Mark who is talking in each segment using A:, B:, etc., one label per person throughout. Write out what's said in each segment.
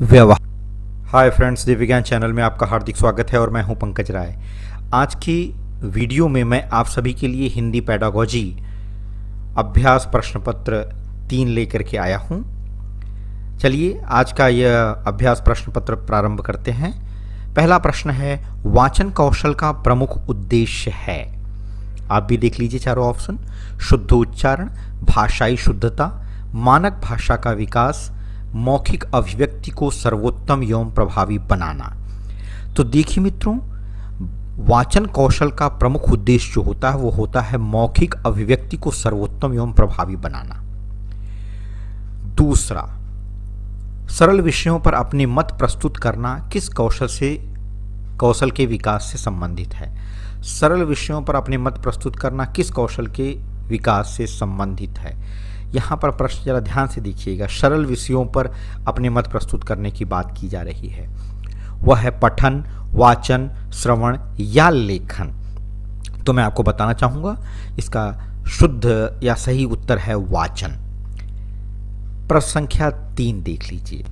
A: व्यवहार hi friends दिव्यज्ञान channel में आपका हार्दिक स्वागत है और मैं हूं पंकज राय आज की वीडियो में मैं आप सभी के लिए हिंदी पैडागोजी अभ्यास प्रश्न पत्र तीन लेकर के आया हूं चलिए आज का यह अभ्यास प्रश्न पत्र प्रारंभ करते हैं पहला प्रश्न है वाचन कौशल का प्रमुख उद्देश्य है आप भी देख लीजिए चारों ऑप्शन शुद्ध उच्चारण भाषाई शुद्धता मानक भाषा का विकास मौखिक अभिव्यक्ति को सर्वोत्तम एवं प्रभावी बनाना तो देखिए मित्रों वाचन कौशल का प्रमुख उद्देश्य जो होता है वो होता है मौखिक अभिव्यक्ति को सर्वोत्तम एवं प्रभावी बनाना दूसरा सरल विषयों पर अपने मत प्रस्तुत करना किस कौशल से कौशल के विकास से संबंधित है सरल विषयों पर अपने मत प्रस्तुत करना किस कौशल के विकास से संबंधित है यहाँ पर प्रश्न ज़रा ध्यान से देखिएगा सरल विषयों पर अपने मत प्रस्तुत करने की बात की जा रही है वह है पठन वाचन श्रवण या लेखन तो मैं आपको बताना चाहूँगा इसका शुद्ध या सही उत्तर है वाचन प्रश्न संख्या तीन देख लीजिए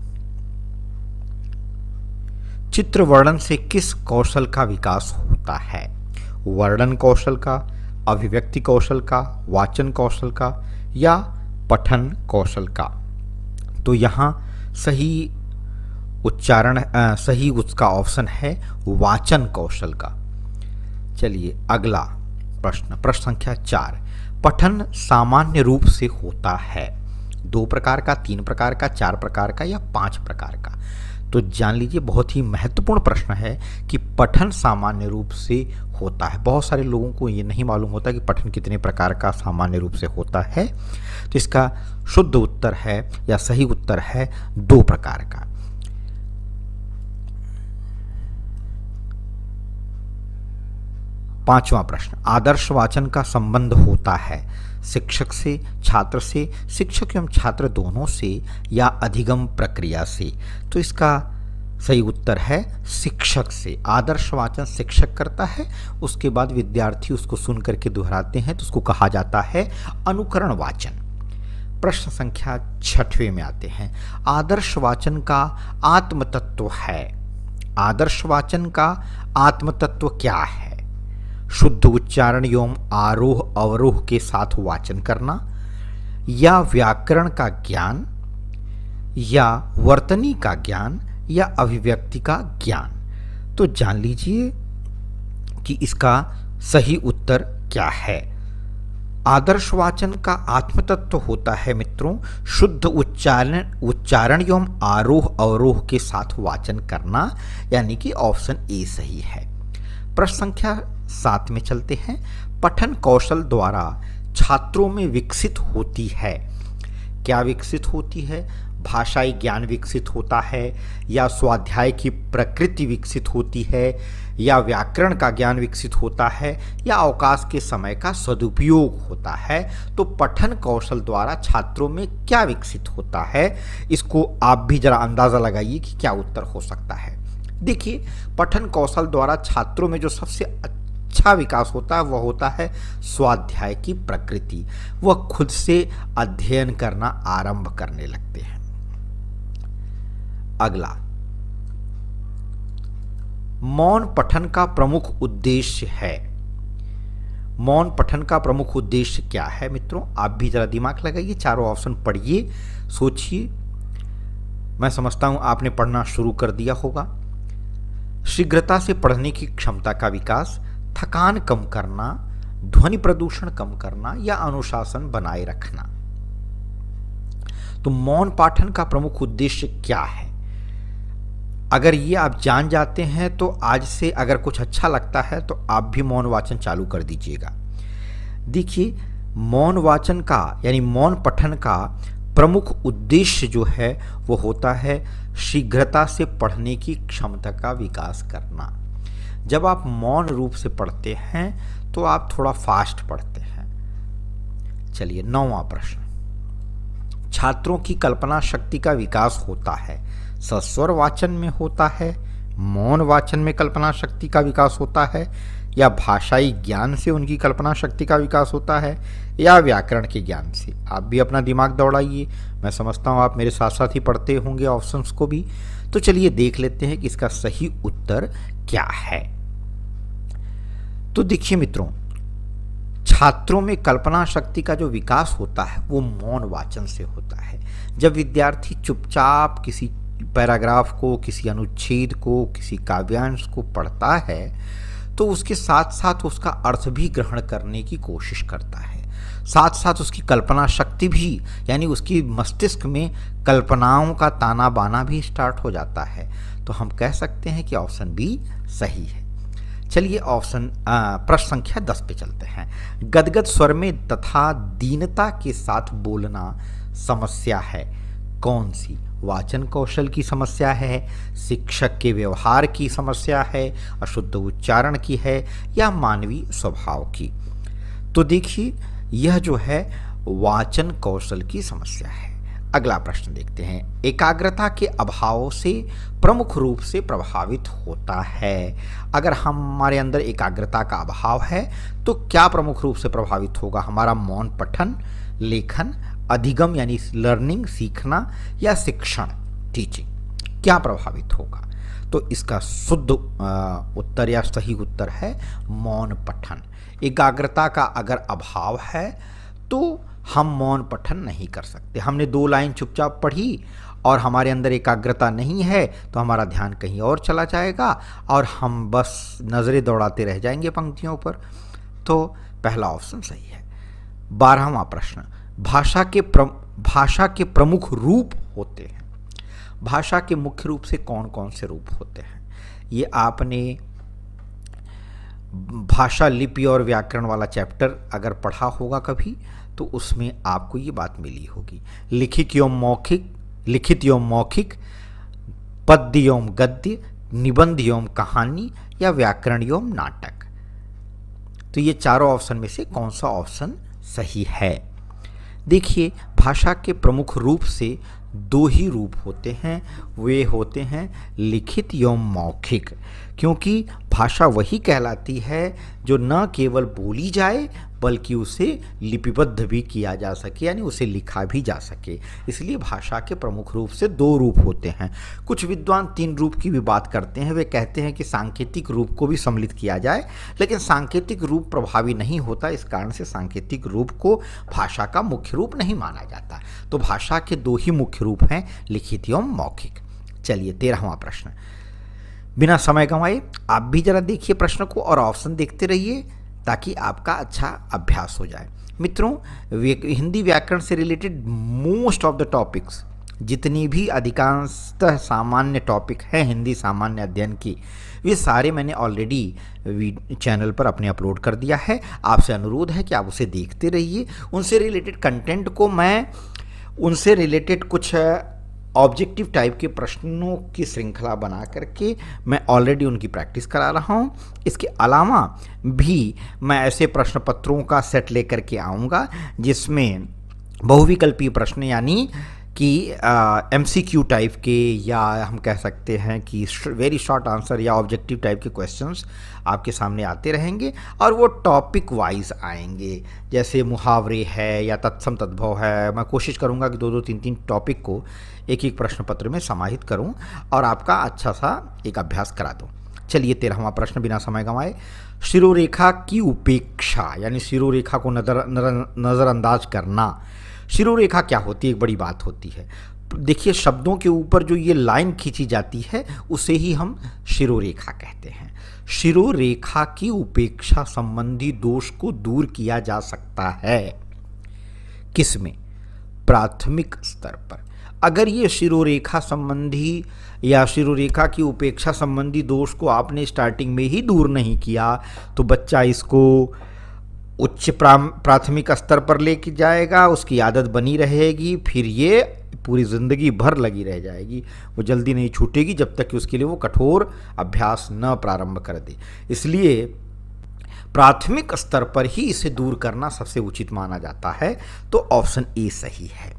A: चित्र वर्णन से किस कौशल का विकास होता है वर्णन कौशल का अभिव्यक्ति कौशल का वाचन कौशल का या पठन कौशल का तो यहाँ सही उच्चारण सही उसका ऑप्शन है वाचन कौशल का चलिए अगला प्रश्न प्रश्न संख्या चार पठन सामान्य रूप से होता है दो प्रकार का तीन प्रकार का चार प्रकार का या पांच प्रकार का तो जान लीजिए बहुत ही महत्वपूर्ण प्रश्न है कि पठन सामान्य रूप से होता है बहुत सारे लोगों को ये नहीं मालूम होता कि पठन कितने प्रकार का सामान्य रूप से होता है तो इसका शुद्ध उत्तर है या सही उत्तर है दो प्रकार का पांचवा प्रश्न आदर्श वाचन का संबंध होता है शिक्षक से छात्र से शिक्षक एवं छात्र दोनों से या अधिगम प्रक्रिया से तो इसका सही उत्तर है शिक्षक से आदर्श वाचन शिक्षक करता है उसके बाद विद्यार्थी उसको सुन करके दोहराते हैं तो उसको कहा जाता है अनुकरण वाचन प्रश्न संख्या छठवें में आते हैं आदर्श वाचन का आत्मतत्व है आदर्श वाचन का आत्मतत्व क्या है शुद्ध उच्चारण एवं आरोह अवरोह के साथ वाचन करना या व्याकरण का ज्ञान या वर्तनी का ज्ञान या अभिव्यक्ति का ज्ञान तो जान लीजिए कि इसका सही उत्तर क्या है आदर्श वाचन का आत्मतत्व होता है मित्रों शुद्ध उच्चारण उच्चारण एवं आरोह अवरोह के साथ वाचन करना यानी कि ऑप्शन ए सही है प्रश्न संख्या साथ में चलते हैं पठन कौशल द्वारा छात्रों में विकसित होती है क्या विकसित होती है भाषाई ज्ञान विकसित होता है या स्वाध्याय की प्रकृति विकसित होती है या व्याकरण का ज्ञान विकसित होता है या अवकाश के समय का सदुपयोग होता है तो पठन कौशल द्वारा छात्रों में क्या विकसित होता है इसको आप भी जरा अंदाज़ा लगाइए कि क्या उत्तर हो सकता है देखिए पठन कौशल द्वारा छात्रों में जो सबसे अच्छा विकास होता है वह होता है स्वाध्याय की प्रकृति वह खुद से अध्ययन करना आरंभ करने लगते हैं अगला मौन पठन का प्रमुख उद्देश्य है मौन पठन का प्रमुख उद्देश्य क्या है मित्रों आप भी जरा दिमाग लगाइए चारों ऑप्शन पढ़िए सोचिए मैं समझता हूं आपने पढ़ना शुरू कर दिया होगा शीघ्रता से पढ़ने की क्षमता का विकास थकान कम करना ध्वनि प्रदूषण कम करना या अनुशासन बनाए रखना तो मौन पाठन का प्रमुख उद्देश्य क्या है अगर ये आप जान जाते हैं तो आज से अगर कुछ अच्छा लगता है तो आप भी मौन वाचन चालू कर दीजिएगा देखिए मौन वाचन का यानी मौन पठन का प्रमुख उद्देश्य जो है वो होता है शीघ्रता से पढ़ने की क्षमता का विकास करना जब आप मौन रूप से पढ़ते हैं तो आप थोड़ा फास्ट पढ़ते हैं चलिए नौवा प्रश्न छात्रों की कल्पना शक्ति का विकास होता है सस्वर वाचन में होता है मौन वाचन में कल्पना शक्ति का विकास होता है या भाषाई ज्ञान से उनकी कल्पना शक्ति का विकास होता है या व्याकरण के ज्ञान से आप भी अपना दिमाग दौड़ाइए मैं समझता हूँ आप मेरे साथ साथ ही पढ़ते होंगे ऑप्शंस को भी तो चलिए देख लेते हैं कि इसका सही उत्तर क्या है तो देखिए मित्रों छात्रों में कल्पना शक्ति का जो विकास होता है वो मौन वाचन से होता है जब विद्यार्थी चुपचाप किसी पैराग्राफ को किसी अनुच्छेद को किसी काव्यांश को पढ़ता है तो उसके साथ साथ उसका अर्थ भी ग्रहण करने की कोशिश करता है साथ साथ उसकी कल्पना शक्ति भी यानी उसकी मस्तिष्क में कल्पनाओं का ताना बाना भी स्टार्ट हो जाता है तो हम कह सकते हैं कि ऑप्शन बी सही है चलिए ऑप्शन प्रश्न संख्या दस पे चलते हैं गदगद स्वर में तथा दीनता के साथ बोलना समस्या है कौन सी वाचन कौशल की समस्या है शिक्षक के व्यवहार की समस्या है अशुद्ध उच्चारण की है या मानवीय स्वभाव की तो देखिए यह जो है वाचन कौशल की समस्या है अगला प्रश्न देखते हैं एकाग्रता के अभाव से प्रमुख रूप से प्रभावित होता है अगर हमारे अंदर एकाग्रता का अभाव है तो क्या प्रमुख रूप से प्रभावित होगा हमारा मौन पठन लेखन अधिगम यानी लर्निंग सीखना या शिक्षण टीचिंग क्या प्रभावित होगा तो इसका शुद्ध उत्तर या सही उत्तर है मौन पठन एकाग्रता का अगर अभाव है तो हम मौन पठन नहीं कर सकते हमने दो लाइन चुपचाप पढ़ी और हमारे अंदर एकाग्रता नहीं है तो हमारा ध्यान कहीं और चला जाएगा और हम बस नज़रें दौड़ाते रह जाएंगे पंक्तियों पर तो पहला ऑप्शन सही है बारहवा प्रश्न भाषा के प्र भाषा के प्रमुख रूप होते हैं भाषा के मुख्य रूप से कौन कौन से रूप होते हैं ये आपने भाषा लिपि और व्याकरण वाला चैप्टर अगर पढ़ा होगा कभी तो उसमें आपको ये बात मिली होगी लिखित एवं मौखिक लिखित एवं मौखिक पद्य एवं गद्य निबंध एवं कहानी या व्याकरण एवं नाटक तो ये चारों ऑप्शन में से कौन सा ऑप्शन सही है देखिए भाषा के प्रमुख रूप से दो ही रूप होते हैं वे होते हैं लिखित एवं मौखिक क्योंकि भाषा वही कहलाती है जो न केवल बोली जाए बल्कि उसे लिपिबद्ध भी किया जा सके यानी उसे लिखा भी जा सके इसलिए भाषा के प्रमुख रूप से दो रूप होते हैं कुछ विद्वान तीन रूप की भी बात करते हैं वे कहते हैं कि सांकेतिक रूप को भी सम्मिलित किया जाए लेकिन सांकेतिक रूप प्रभावी नहीं होता इस कारण से सांकेतिक रूप को भाषा का मुख्य रूप नहीं माना जाता तो भाषा के दो ही मुख्य रूप हैं लिखित एवं मौखिक चलिए तेरहवा प्रश्न बिना समय गंवाए आप भी जरा देखिए प्रश्न को और ऑप्शन देखते रहिए ताकि आपका अच्छा अभ्यास हो जाए मित्रों हिंदी व्याकरण से related most of the topics जितनी भी अधिकांशतः सामान्य टॉपिक है हिंदी सामान्य अध्ययन की वे सारे मैंने ऑलरेडी चैनल पर अपने अपलोड कर दिया है आपसे अनुरोध है कि आप उसे देखते रहिए उनसे रिलेटेड कंटेंट को मैं उनसे रिलेटेड कुछ ऑब्जेक्टिव टाइप के प्रश्नों की श्रृंखला बना करके मैं ऑलरेडी उनकी प्रैक्टिस करा रहा हूँ इसके अलावा भी मैं ऐसे प्रश्न पत्रों का सेट लेकर के आऊँगा जिसमें बहुविकल्पीय प्रश्न यानी कि एम सी क्यू टाइप के या हम कह सकते हैं कि वेरी शॉर्ट आंसर या ऑब्जेक्टिव टाइप के क्वेश्चंस आपके सामने आते रहेंगे और वो टॉपिक वाइज आएंगे जैसे मुहावरे है या तत्सम तद्भव है मैं कोशिश करूँगा कि दो दो तीन तीन टॉपिक को एक एक प्रश्न पत्र में समाहित करूँ और आपका अच्छा सा एक अभ्यास करा दूँ चलिए तेरहवा प्रश्न बिना समय गंवाए शिरोरेखा की उपेक्षा यानी शिरोरेखा को नजर नजरअंदाज करना शिरोरेखा क्या होती है एक बड़ी बात होती है देखिए शब्दों के ऊपर जो ये लाइन खींची जाती है उसे ही हम शिरोरेखा कहते हैं शिरोरेखा की उपेक्षा संबंधी दोष को दूर किया जा सकता है किसमें प्राथमिक स्तर पर अगर ये शिरोरेखा संबंधी या शिरोरेखा की उपेक्षा संबंधी दोष को आपने स्टार्टिंग में ही दूर नहीं किया तो बच्चा इसको उच्च प्राथमिक स्तर पर लेके जाएगा उसकी आदत बनी रहेगी फिर ये पूरी ज़िंदगी भर लगी रह जाएगी वो जल्दी नहीं छूटेगी जब तक कि उसके लिए वो कठोर अभ्यास न प्रारंभ कर दे इसलिए प्राथमिक स्तर पर ही इसे दूर करना सबसे उचित माना जाता है तो ऑप्शन ए सही है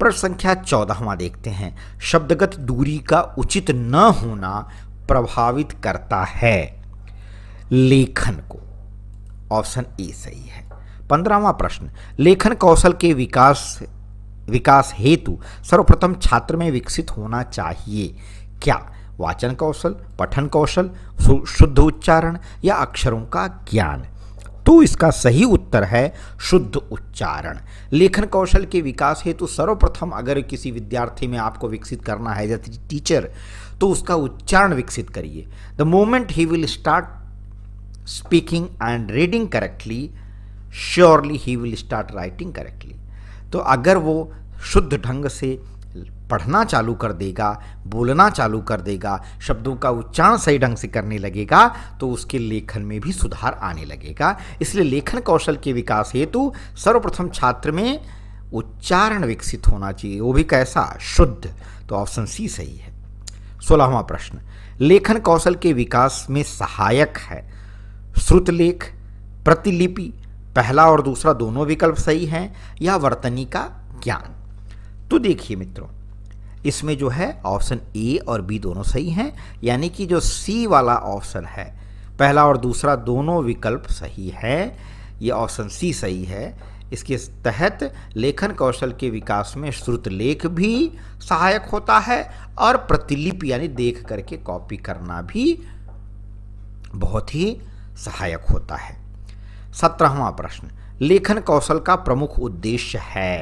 A: प्रश्न संख्या चौदहवा देखते हैं शब्दगत दूरी का उचित न होना प्रभावित करता है लेखन को ऑप्शन ए सही है पंद्रहवा प्रश्न लेखन कौशल के विकास विकास हेतु सर्वप्रथम छात्र में विकसित होना चाहिए क्या वाचन कौशल पठन कौशल शुद्ध उच्चारण या अक्षरों का ज्ञान तो इसका सही उत्तर है शुद्ध उच्चारण लेखन कौशल के विकास हेतु सर्वप्रथम अगर किसी विद्यार्थी में आपको विकसित करना है जैसे टीचर तो उसका उच्चारण विकसित करिए the moment he will start speaking and reading correctly surely he will start writing correctly तो अगर वो शुद्ध ढंग से पढ़ना चालू कर देगा बोलना चालू कर देगा शब्दों का उच्चारण सही ढंग से करने लगेगा तो उसके लेखन में भी सुधार आने लगेगा इसलिए लेखन कौशल के विकास हेतु सर्वप्रथम छात्र में उच्चारण विकसित होना चाहिए वो भी कैसा शुद्ध तो ऑप्शन सी सही है सोलहवा प्रश्न लेखन कौशल के विकास में सहायक है श्रुतलेख प्रतिलिपि पहला और दूसरा दोनों विकल्प सही हैं या वर्तनी का ज्ञान तो देखिए मित्रों इसमें जो है ऑप्शन ए और बी दोनों सही हैं यानी कि जो सी वाला ऑप्शन है पहला और दूसरा दोनों विकल्प सही है ये ऑप्शन सी सही है इसके तहत लेखन कौशल के विकास में श्रुत लेख भी सहायक होता है और प्रतिलिपि यानी देख करके कॉपी करना भी बहुत ही सहायक होता है सत्रहवा प्रश्न लेखन कौशल का प्रमुख उद्देश्य है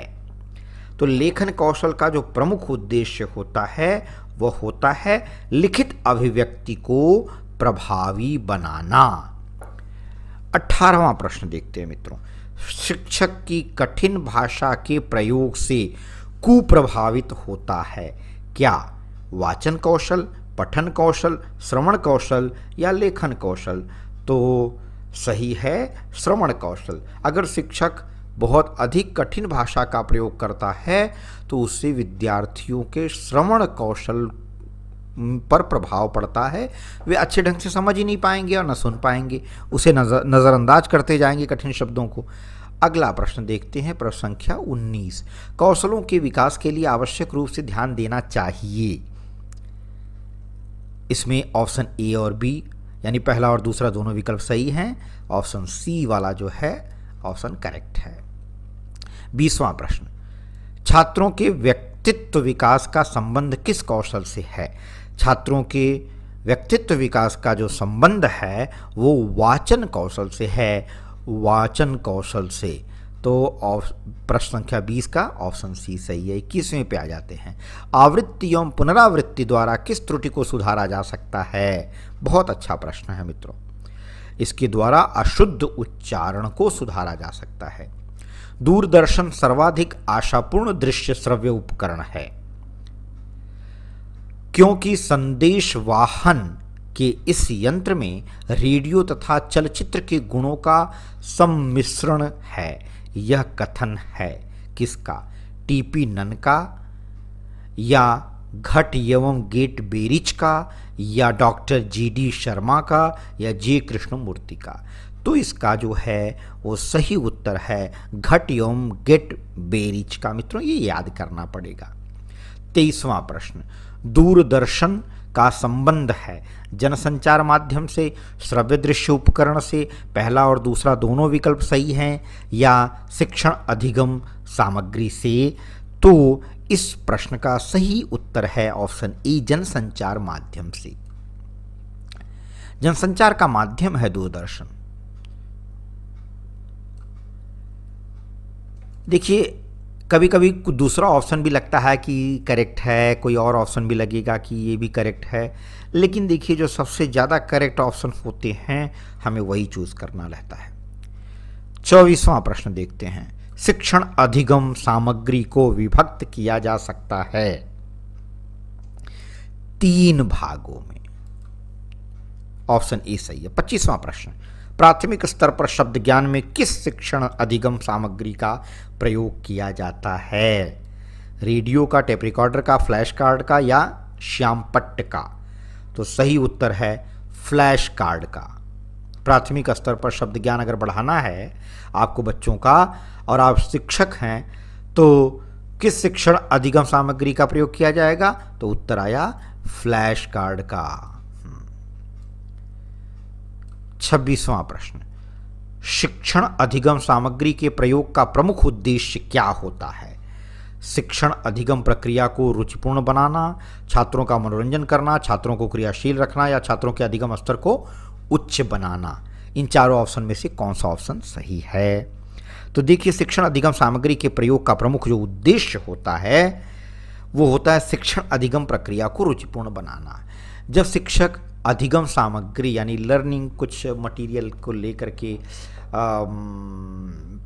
A: तो लेखन कौशल का जो प्रमुख उद्देश्य होता है वह होता है लिखित अभिव्यक्ति को प्रभावी बनाना अठारहवा प्रश्न देखते हैं मित्रों शिक्षक की कठिन भाषा के प्रयोग से कुप्रभावित होता है क्या वाचन कौशल पठन कौशल श्रवण कौशल या लेखन कौशल तो सही है श्रवण कौशल अगर शिक्षक बहुत अधिक कठिन भाषा का प्रयोग करता है तो उससे विद्यार्थियों के श्रवण कौशल पर प्रभाव पड़ता है वे अच्छे ढंग से समझ ही नहीं पाएंगे और न सुन पाएंगे उसे नज़र नज़रअंदाज करते जाएंगे कठिन शब्दों को अगला प्रश्न देखते हैं प्रश्न संख्या 19 कौशलों के विकास के लिए आवश्यक रूप से ध्यान देना चाहिए इसमें ऑप्शन ए और बी यानी पहला और दूसरा दोनों विकल्प सही हैं ऑप्शन सी वाला जो है ऑप्शन करेक्ट है बीसवां प्रश्न छात्रों के व्यक्तित्व विकास का संबंध किस कौशल से है छात्रों के व्यक्तित्व विकास का जो संबंध है वो वाचन कौशल से है वाचन कौशल से तो प्रश्न संख्या 20 का ऑप्शन सी सही है इक्कीसवें पे आ जाते हैं आवृत्ति एवं पुनरावृत्ति द्वारा किस त्रुटि को सुधारा जा सकता है बहुत अच्छा प्रश्न है मित्रों इसके द्वारा अशुद्ध उच्चारण को सुधारा जा सकता है दूरदर्शन सर्वाधिक आशापूर्ण दृश्य श्रव्य उपकरण है क्योंकि संदेश वाहन के इस यंत्र में रेडियो तथा चलचित्र के गुणों का सम्मिश्रण है यह कथन है किसका टीपी नन का या घट एवं गेट बेरिच का या डॉक्टर जी डी शर्मा का या जे कृष्णमूर्ति का तो इसका जो है वो सही उत्तर है घट एवं गेट बेरिच का मित्रों ये याद करना पड़ेगा तेईसवां प्रश्न दूरदर्शन का संबंध है जनसंचार माध्यम से श्रव्य दृश्य उपकरण से पहला और दूसरा दोनों विकल्प सही हैं या शिक्षण अधिगम सामग्री से तो इस प्रश्न का सही उत्तर है ऑप्शन ई जनसंचार माध्यम से जनसंचार का माध्यम है दूरदर्शन देखिए कभी कभी दूसरा ऑप्शन भी लगता है कि करेक्ट है कोई और ऑप्शन भी लगेगा कि ये भी करेक्ट है लेकिन देखिए जो सबसे ज़्यादा करेक्ट ऑप्शन होते हैं हमें वही चूज़ करना रहता है चौबीसवां प्रश्न देखते हैं शिक्षण अधिगम सामग्री को विभक्त किया जा सकता है तीन भागों में ऑप्शन ए सही है पच्चीसवां प्रश्न प्राथमिक स्तर पर शब्द ज्ञान में किस शिक्षण अधिगम सामग्री का प्रयोग किया जाता है रेडियो का टेप रिकॉर्डर का फ्लैश कार्ड का या श्यामपट्ट का तो सही उत्तर है फ्लैश कार्ड का प्राथमिक स्तर पर शब्द ज्ञान अगर बढ़ाना है आपको बच्चों का और आप शिक्षक हैं तो किस शिक्षण अधिगम सामग्री का प्रयोग किया जाएगा तो उत्तर आया फ्लैश कार्ड का छब्बीसवां प्रश्न शिक्षण अधिगम सामग्री के प्रयोग का प्रमुख उद्देश्य क्या होता है शिक्षण अधिगम प्रक्रिया को रुचिपूर्ण बनाना छात्रों का मनोरंजन करना छात्रों को क्रियाशील रखना या छात्रों के अधिगम स्तर को उच्च बनाना इन चारों ऑप्शन में से कौन सा ऑप्शन सही है तो देखिए शिक्षण अधिगम सामग्री के प्रयोग का प्रमुख जो उद्देश्य होता है वो होता है शिक्षण अधिगम प्रक्रिया को रुचिपूर्ण बनाना जब शिक्षक अधिगम सामग्री यानी लर्निंग कुछ मटेरियल को लेकर के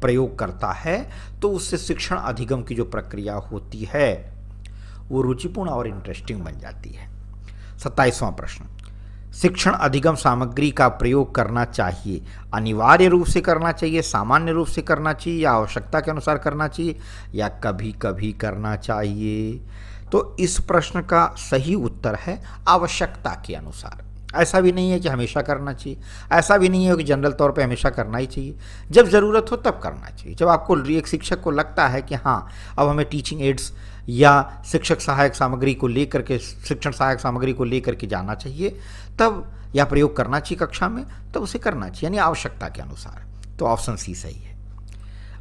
A: प्रयोग करता है तो उससे शिक्षण अधिगम की जो प्रक्रिया होती है वो रुचिपूर्ण और इंटरेस्टिंग बन जाती है सत्ताईसवां प्रश्न शिक्षण अधिगम सामग्री का प्रयोग करना चाहिए अनिवार्य रूप से करना चाहिए सामान्य रूप से करना चाहिए या आवश्यकता के अनुसार करना चाहिए या कभी कभी करना चाहिए तो इस प्रश्न का सही उत्तर है आवश्यकता के अनुसार ऐसा भी नहीं है कि हमेशा करना चाहिए ऐसा भी नहीं है कि जनरल तौर पे हमेशा करना ही चाहिए जब ज़रूरत हो तब करना चाहिए जब आपको एक शिक्षक को लगता है कि हाँ अब हमें टीचिंग एड्स या शिक्षक सहायक सामग्री को लेकर के शिक्षण सहायक सामग्री को लेकर के जाना चाहिए तब या प्रयोग करना चाहिए कक्षा में तब उसे करना चाहिए यानी आवश्यकता के अनुसार तो ऑप्शन सी सही है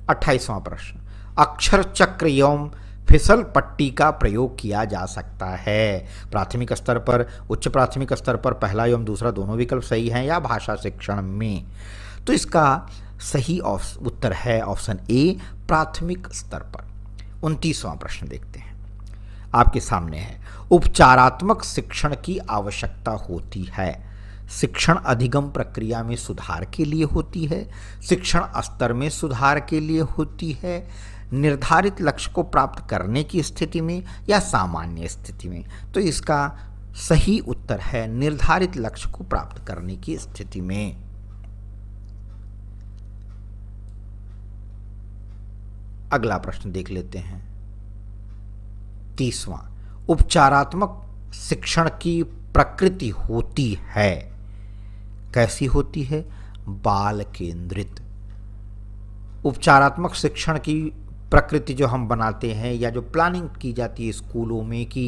A: अट्ठाईसवां प्रश्न अक्षर चक्र यौम फिसल पट्टी का प्रयोग किया जा सकता है प्राथमिक स्तर पर उच्च प्राथमिक स्तर पर पहला एवं दूसरा दोनों विकल्प सही हैं या भाषा शिक्षण में तो इसका सही उत्तर है ऑप्शन ए प्राथमिक स्तर पर उनतीसवां प्रश्न देखते हैं आपके सामने है उपचारात्मक शिक्षण की आवश्यकता होती है शिक्षण अधिगम प्रक्रिया में सुधार के लिए होती है शिक्षण स्तर में सुधार के लिए होती है निर्धारित लक्ष्य को प्राप्त करने की स्थिति में या सामान्य स्थिति में तो इसका सही उत्तर है निर्धारित लक्ष्य को प्राप्त करने की स्थिति में अगला प्रश्न देख लेते हैं तीसवा उपचारात्मक शिक्षण की प्रकृति होती है कैसी होती है बाल केंद्रित उपचारात्मक शिक्षण की प्रकृति जो हम बनाते हैं या जो प्लानिंग की जाती है स्कूलों में कि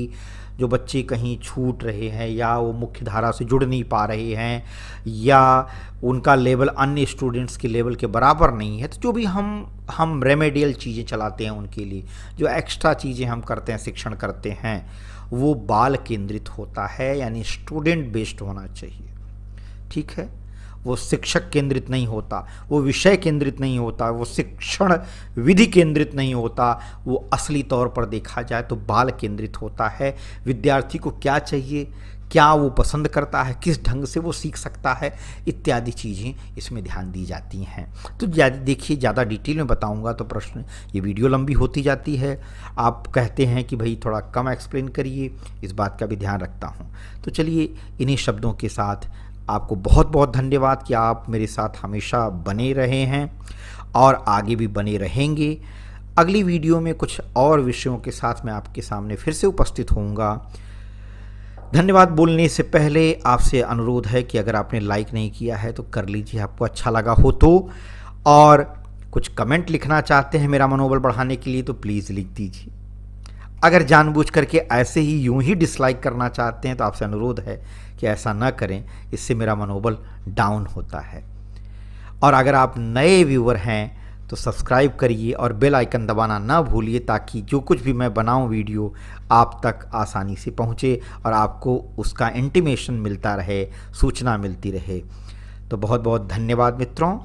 A: जो बच्चे कहीं छूट रहे हैं या वो मुख्य धारा से जुड़ नहीं पा रहे हैं या उनका लेवल अन्य स्टूडेंट्स के लेवल के बराबर नहीं है तो जो भी हम हम रेमेडियल चीज़ें चलाते हैं उनके लिए जो एक्स्ट्रा चीज़ें हम करते हैं शिक्षण करते हैं वो बाल केंद्रित होता है यानी स्टूडेंट बेस्ड होना चाहिए ठीक है वो शिक्षक केंद्रित नहीं होता वो विषय केंद्रित नहीं होता वो शिक्षण विधि केंद्रित नहीं होता वो असली तौर पर देखा जाए तो बाल केंद्रित होता है विद्यार्थी को क्या चाहिए क्या वो पसंद करता है किस ढंग से वो सीख सकता है इत्यादि चीज़ें इसमें ध्यान दी जाती हैं तो ज़्यादा देखिए ज़्यादा डिटेल में बताऊंगा तो प्रश्न ये वीडियो लंबी होती जाती है आप कहते हैं कि भाई थोड़ा कम एक्सप्लेन करिए इस बात का भी ध्यान रखता हूँ तो चलिए इन्हीं शब्दों के साथ आपको बहुत बहुत धन्यवाद कि आप मेरे साथ हमेशा बने रहे हैं और आगे भी बने रहेंगे अगली वीडियो में कुछ और विषयों के साथ मैं आपके सामने फिर से उपस्थित होऊंगा धन्यवाद बोलने से पहले आपसे अनुरोध है कि अगर आपने लाइक नहीं किया है तो कर लीजिए आपको अच्छा लगा हो तो और कुछ कमेंट लिखना चाहते हैं मेरा मनोबल बढ़ाने के लिए तो प्लीज़ लिख दीजिए अगर जानबूझ करके ऐसे ही यूं ही डिसलाइक करना चाहते हैं तो आपसे अनुरोध है कि ऐसा ना करें इससे मेरा मनोबल डाउन होता है और अगर आप नए व्यूअर हैं तो सब्सक्राइब करिए और बेल आइकन दबाना ना भूलिए ताकि जो कुछ भी मैं बनाऊं वीडियो आप तक आसानी से पहुंचे और आपको उसका इंटीमेशन मिलता रहे सूचना मिलती रहे तो बहुत बहुत धन्यवाद मित्रों